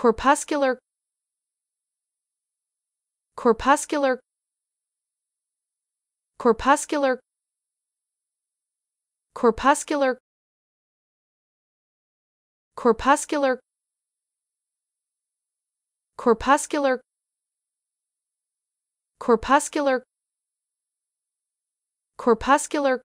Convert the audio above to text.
corpuscular corpuscular corpuscular corpuscular corpuscular corpuscular corpuscular corpuscular